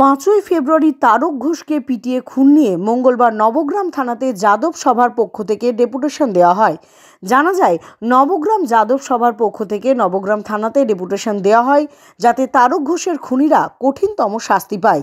পাঁচই ফেব্রুয়ারি তারক ঘোষকে পিটিয়ে খুন নিয়ে মঙ্গলবার নবগ্রাম থানাতে যাদব সভার পক্ষ থেকে ডেপুটেশন দেওয়া হয় জানা যায় নবগ্রাম যাদব সভার পক্ষ থেকে নবগ্রাম থানাতে ডেপুটেশন দেওয়া হয় যাতে তারক ঘোষের খুনিরা কঠিনতম শাস্তি পায়